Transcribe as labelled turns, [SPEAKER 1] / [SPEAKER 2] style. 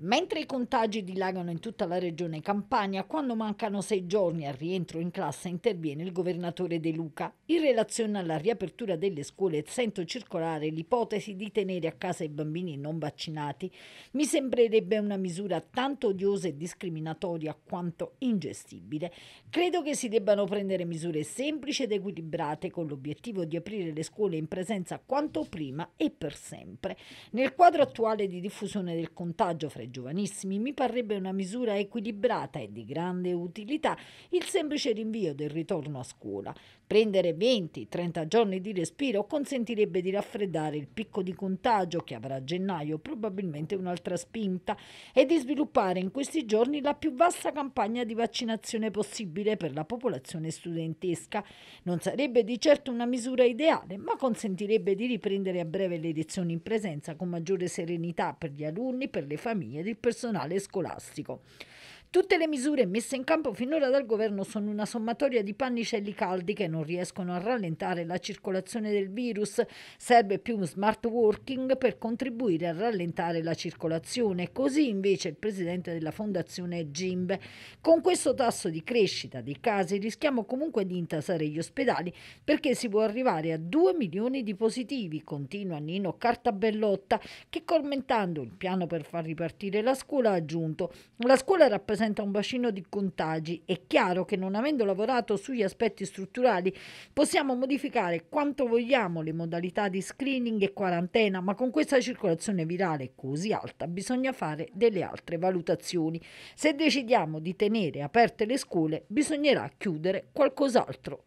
[SPEAKER 1] Mentre i contagi dilagano in tutta la regione Campania, quando mancano sei giorni al rientro in classe interviene il governatore De Luca. In relazione alla riapertura delle scuole sento circolare l'ipotesi di tenere a casa i bambini non vaccinati. Mi sembrerebbe una misura tanto odiosa e discriminatoria quanto ingestibile. Credo che si debbano prendere misure semplici ed equilibrate con l'obiettivo di aprire le scuole in presenza quanto prima e per sempre. Nel quadro attuale di diffusione del contagio fra giovanissimi, mi parrebbe una misura equilibrata e di grande utilità il semplice rinvio del ritorno a scuola. Prendere 20-30 giorni di respiro consentirebbe di raffreddare il picco di contagio che avrà a gennaio probabilmente un'altra spinta e di sviluppare in questi giorni la più vasta campagna di vaccinazione possibile per la popolazione studentesca. Non sarebbe di certo una misura ideale, ma consentirebbe di riprendere a breve le lezioni in presenza con maggiore serenità per gli alunni, per le famiglie ed il personale scolastico. Tutte le misure messe in campo finora dal governo sono una sommatoria di pannicelli caldi che non riescono a rallentare la circolazione del virus. Serve più smart working per contribuire a rallentare la circolazione. Così invece il presidente della fondazione Gimbe. Con questo tasso di crescita dei casi rischiamo comunque di intasare gli ospedali perché si può arrivare a 2 milioni di positivi, continua Nino Cartabellotta che commentando il piano per far ripartire la scuola ha aggiunto la scuola rappresenta presenta un bacino di contagi. È chiaro che non avendo lavorato sugli aspetti strutturali possiamo modificare quanto vogliamo le modalità di screening e quarantena, ma con questa circolazione virale così alta bisogna fare delle altre valutazioni. Se decidiamo di tenere aperte le scuole bisognerà chiudere qualcos'altro.